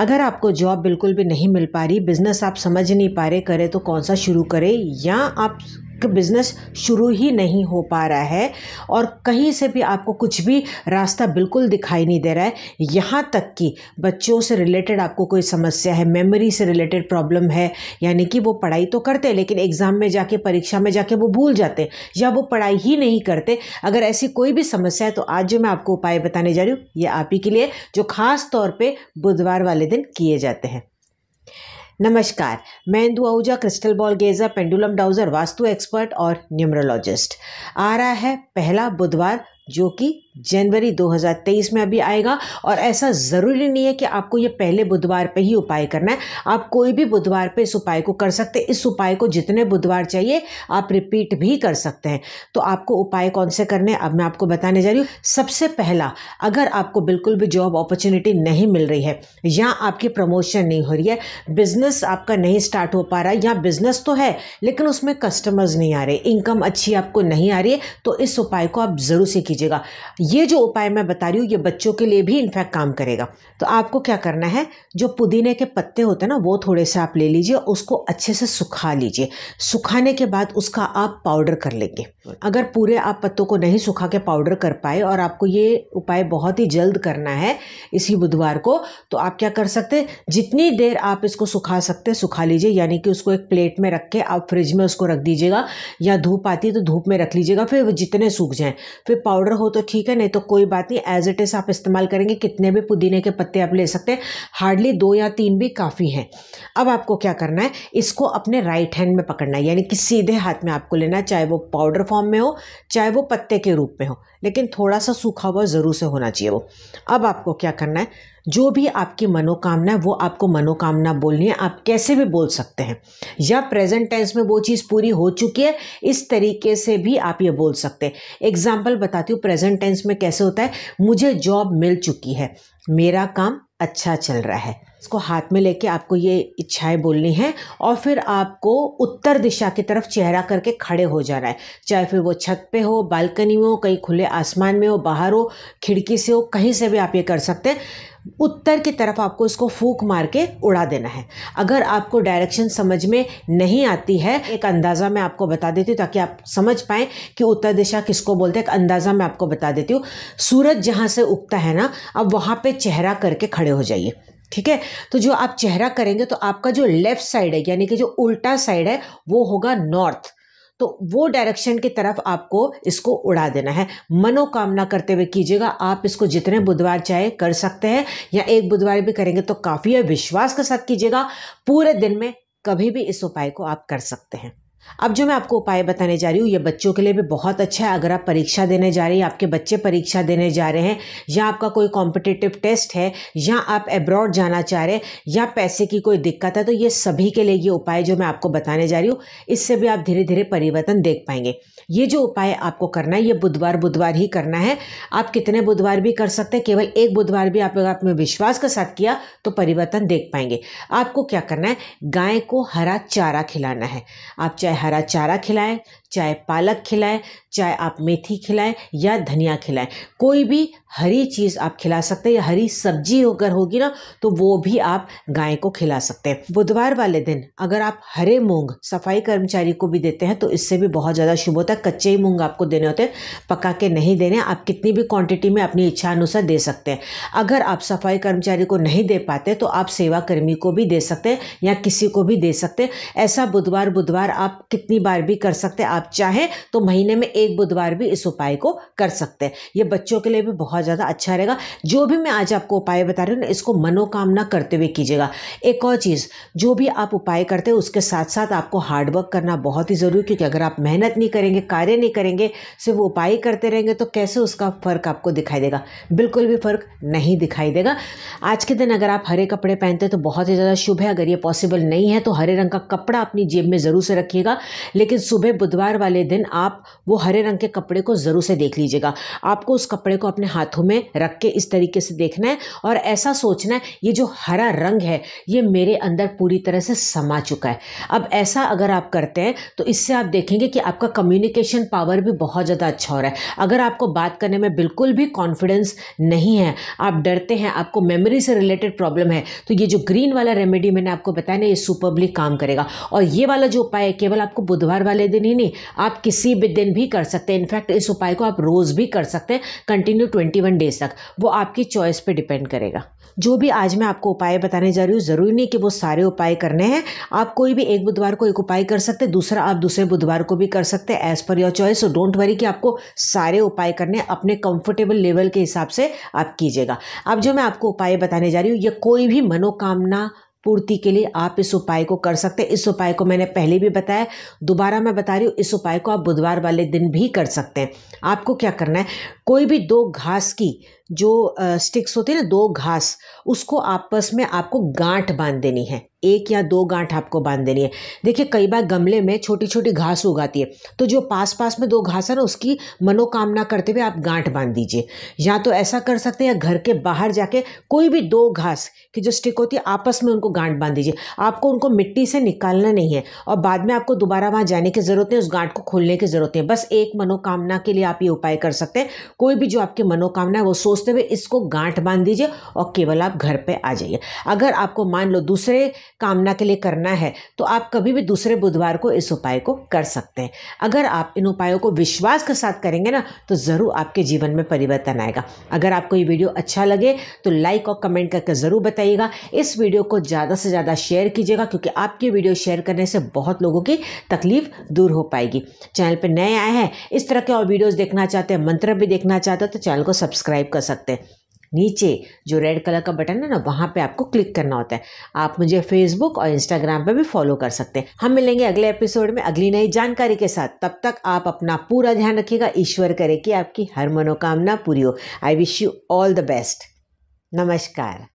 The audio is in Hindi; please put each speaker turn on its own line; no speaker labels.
अगर आपको जॉब बिल्कुल भी नहीं मिल पा रही बिज़नेस आप समझ नहीं पा रहे करें तो कौन सा शुरू करें या आप बिज़नेस शुरू ही नहीं हो पा रहा है और कहीं से भी आपको कुछ भी रास्ता बिल्कुल दिखाई नहीं दे रहा है यहाँ तक कि बच्चों से रिलेटेड आपको कोई समस्या है मेमोरी से रिलेटेड प्रॉब्लम है यानी कि वो पढ़ाई तो करते हैं लेकिन एग्ज़ाम में जाके परीक्षा में जाके वो भूल जाते हैं या वो पढ़ाई ही नहीं करते अगर ऐसी कोई भी समस्या है तो आज जो मैं आपको उपाय बताने जा रही हूँ ये आप ही के लिए जो ख़ास तौर पर बुधवार वाले दिन किए जाते हैं नमस्कार मैं Indu Ahuja crystal ball gazer pendulum dowser vastu expert और न्यूमरोलॉजिस्ट आ रहा है पहला बुधवार जो कि जनवरी 2023 में अभी आएगा और ऐसा ज़रूरी नहीं है कि आपको ये पहले बुधवार पे ही उपाय करना है आप कोई भी बुधवार पे इस उपाय को कर सकते हैं इस उपाय को जितने बुधवार चाहिए आप रिपीट भी कर सकते हैं तो आपको उपाय कौन से करने अब मैं आपको बताने जा रही हूँ सबसे पहला अगर आपको बिल्कुल भी जॉब अपॉर्चुनिटी नहीं मिल रही है या आपकी प्रमोशन नहीं हो रही है बिज़नेस आपका नहीं स्टार्ट हो पा रहा है या बिज़नेस तो है लेकिन उसमें कस्टमर्स नहीं आ रहे इनकम अच्छी आपको नहीं आ रही है तो इस उपाय को आप ज़रूर सीखिए कीजिएगा ये जो उपाय मैं बता रही हूँ ये बच्चों के लिए भी इनफैक्ट काम करेगा तो आपको क्या करना है जो पुदीने के पत्ते होते हैं ना वो थोड़े से आप ले लीजिए उसको अच्छे से सुखा लीजिए सुखाने के बाद उसका आप पाउडर कर लेंगे अच्छा। अगर पूरे आप पत्तों को नहीं सुखा के पाउडर कर पाए और आपको ये उपाय बहुत ही जल्द करना है इसी बुधवार को तो आप क्या कर सकते जितनी देर आप इसको सुखा सकते सुखा लीजिए यानी कि उसको एक प्लेट में रख के आप फ्रिज में उसको रख दीजिएगा या धूप आती है तो धूप में रख लीजिएगा फिर जितने सूख जाएँ फिर पाउडर पाउडर हो तो ठीक है नहीं तो कोई बात नहीं एज इट इज़ आप इस्तेमाल करेंगे कितने भी पुदीने के पत्ते आप ले सकते हैं हार्डली दो या तीन भी काफ़ी हैं अब आपको क्या करना है इसको अपने राइट हैंड में पकड़ना है यानी कि सीधे हाथ में आपको लेना है चाहे वो पाउडर फॉर्म में हो चाहे वो पत्ते के रूप में हो लेकिन थोड़ा सा सूखा हुआ ज़रूर से होना चाहिए वो अब आपको क्या करना है जो भी आपकी मनोकामना है वो आपको मनोकामना बोलनी है आप कैसे भी बोल सकते हैं या प्रेजेंट टेंस में वो चीज़ पूरी हो चुकी है इस तरीके से भी आप ये बोल सकते हैं एग्जाम्पल बताती हूँ प्रेजेंट टेंस में कैसे होता है मुझे जॉब मिल चुकी है मेरा काम अच्छा चल रहा है इसको हाथ में लेके आपको ये इच्छाएं बोलनी है और फिर आपको उत्तर दिशा की तरफ चेहरा करके खड़े हो जाना है चाहे फिर वो छत पे हो बालकनी में हो कहीं खुले आसमान में हो बाहर हो खिड़की से हो कहीं से भी आप ये कर सकते हैं उत्तर की तरफ आपको इसको फूक मार के उड़ा देना है अगर आपको डायरेक्शन समझ में नहीं आती है एक अंदाज़ा मैं आपको बता देती हूँ ताकि आप समझ पाएँ कि उत्तर दिशा किसको बोलते हैं एक अंदाज़ा मैं आपको बता देती हूँ सूरज जहाँ से उगता है ना अब वहाँ पर चेहरा करके खड़े हो जाइए ठीक है तो जो आप चेहरा करेंगे तो आपका जो लेफ़्ट साइड है यानी कि जो उल्टा साइड है वो होगा नॉर्थ तो वो डायरेक्शन की तरफ आपको इसको उड़ा देना है मनोकामना करते हुए कीजिएगा आप इसको जितने बुधवार चाहे कर सकते हैं या एक बुधवार भी करेंगे तो काफ़ी है विश्वास के साथ कीजिएगा पूरे दिन में कभी भी इस उपाय को आप कर सकते हैं अब जो मैं आपको उपाय बताने जा रही हूँ ये बच्चों के लिए भी बहुत अच्छा है अगर आप परीक्षा देने जा रहे हैं आपके बच्चे परीक्षा देने जा रहे हैं या आपका कोई कॉम्पिटिटिव टेस्ट है या आप एब्रॉड जाना चाह रहे हैं या पैसे की कोई दिक्कत है तो ये सभी के लिए ये उपाय जो मैं आपको बताने जा रही हूँ इससे भी आप धीरे धीरे परिवर्तन देख पाएंगे ये जो उपाय आपको करना है ये बुधवार बुधवार ही करना है आप कितने बुधवार भी कर सकते हैं केवल एक बुधवार भी आप अगर में विश्वास के साथ किया तो परिवर्तन देख पाएंगे आपको क्या करना है गाय को हरा चारा खिलाना है आप चाहे हरा चारा खिलाएं चाहे पालक खिलाएं चाहे आप मेथी खिलाएं या धनिया खिलाएं कोई भी हरी चीज़ आप खिला सकते हैं या हरी सब्जी अगर होगी ना तो वो भी आप गाय को खिला सकते हैं बुधवार वाले दिन अगर आप हरे मूंग सफाई कर्मचारी को भी देते हैं तो इससे भी बहुत ज़्यादा शुभ होता है कच्चे ही मूंग आपको देने होते हैं पका के नहीं देने आप कितनी भी क्वांटिटी में अपनी इच्छा अनुसार दे सकते हैं अगर आप सफाई कर्मचारी को नहीं दे पाते तो आप सेवाकर्मी को भी दे सकते हैं या किसी को भी दे सकते हैं ऐसा बुधवार बुधवार आप कितनी बार भी कर सकते हैं आप आप चाहें तो महीने में एक बुधवार भी इस उपाय को कर सकते हैं ये बच्चों के लिए भी बहुत ज़्यादा अच्छा रहेगा जो भी मैं आज आपको उपाय बता रही हूँ ना इसको मनोकामना करते हुए कीजिएगा एक और चीज़ जो भी आप उपाय करते हैं उसके साथ साथ आपको हार्डवर्क करना बहुत ही ज़रूरी क्योंकि अगर आप मेहनत नहीं करेंगे कार्य नहीं करेंगे सिर्फ उपाय करते रहेंगे तो कैसे उसका फ़र्क आपको दिखाई देगा बिल्कुल भी फ़र्क नहीं दिखाई देगा आज के दिन अगर आप हरे कपड़े पहनते हैं तो बहुत ही ज़्यादा शुभ है अगर ये पॉसिबल नहीं है तो हरे रंग का कपड़ा अपनी जेब में ज़रूर से रखिएगा लेकिन सुबह बुधवार त्यौहार वाले दिन आप वो हरे रंग के कपड़े को ज़रूर से देख लीजिएगा आपको उस कपड़े को अपने हाथों में रख के इस तरीके से देखना है और ऐसा सोचना है ये जो हरा रंग है ये मेरे अंदर पूरी तरह से समा चुका है अब ऐसा अगर आप करते हैं तो इससे आप देखेंगे कि आपका कम्युनिकेशन पावर भी बहुत ज़्यादा अच्छा हो रहा है अगर आपको बात करने में बिल्कुल भी कॉन्फिडेंस नहीं है आप डरते हैं आपको मेमोरी से रिलेटेड प्रॉब्लम है तो ये जो ग्रीन वाला रेमेडी मैंने आपको बताया ना ये सुपरबली काम करेगा और ये वाला जो उपाय है केवल आपको बुधवार वाले दिन ही नहीं आप किसी भी दिन भी कर सकते हैं इनफैक्ट इस उपाय को आप रोज़ भी कर सकते हैं कंटिन्यू ट्वेंटी वन डेज तक वो आपकी चॉइस पे डिपेंड करेगा जो भी आज मैं आपको उपाय बताने जा रही हूँ ज़रूरी नहीं कि वो सारे उपाय करने हैं आप कोई भी एक बुधवार को एक उपाय कर सकते हैं दूसरा आप दूसरे बुधवार को भी कर सकते हैं as per your choice so don't worry कि आपको सारे उपाय करने अपने कंफर्टेबल लेवल के हिसाब से आप कीजिएगा अब जो मैं आपको उपाय बताने जा रही हूँ ये कोई भी मनोकामना पूर्ति के लिए आप इस उपाय को कर सकते हैं इस उपाय को मैंने पहले भी बताया दोबारा मैं बता रही हूँ इस उपाय को आप बुधवार वाले दिन भी कर सकते हैं आपको क्या करना है कोई भी दो घास की जो स्टिक्स होती है ना दो घास उसको आपस में आपको गांठ बांध देनी है एक या दो गांठ आपको बांध देनी है देखिए कई बार गमले में छोटी छोटी घास उगाती है तो जो पास पास में दो घास है ना उसकी मनोकामना करते हुए आप गांठ बांध दीजिए या तो ऐसा कर सकते हैं या घर के बाहर जाके कोई भी दो घास की जो स्टिक होती है आपस में उनको गांठ बांध दीजिए आपको उनको मिट्टी से निकालना नहीं है और बाद में आपको दोबारा वहाँ जाने की ज़रूरत नहीं उस गांठ को खोलने की ज़रूरत नहीं बस एक मनोकामना के लिए आप ये उपाय कर सकते हैं कोई भी जो आपकी मनोकामना है वो सोचते हुए इसको गांठ बांध दीजिए और केवल आप घर पर आ जाइए अगर आपको मान लो दूसरे कामना के लिए करना है तो आप कभी भी दूसरे बुधवार को इस उपाय को कर सकते हैं अगर आप इन उपायों को विश्वास के साथ करेंगे ना तो ज़रूर आपके जीवन में परिवर्तन आएगा अगर आपको ये वीडियो अच्छा लगे तो लाइक और कमेंट करके ज़रूर बताइएगा इस वीडियो को ज़्यादा से ज़्यादा शेयर कीजिएगा क्योंकि आपकी वीडियो शेयर करने से बहुत लोगों की तकलीफ दूर हो पाएगी चैनल पर नए आए हैं इस तरह के और वीडियोज़ देखना चाहते हैं मंत्र भी देखना चाहते हैं तो चैनल को सब्सक्राइब कर सकते हैं नीचे जो रेड कलर का बटन है ना वहाँ पे आपको क्लिक करना होता है आप मुझे फेसबुक और इंस्टाग्राम पर भी फॉलो कर सकते हैं हम मिलेंगे अगले एपिसोड में अगली नई जानकारी के साथ तब तक आप अपना पूरा ध्यान रखिएगा ईश्वर करे कि आपकी हर मनोकामना पूरी हो I wish you all the best नमस्कार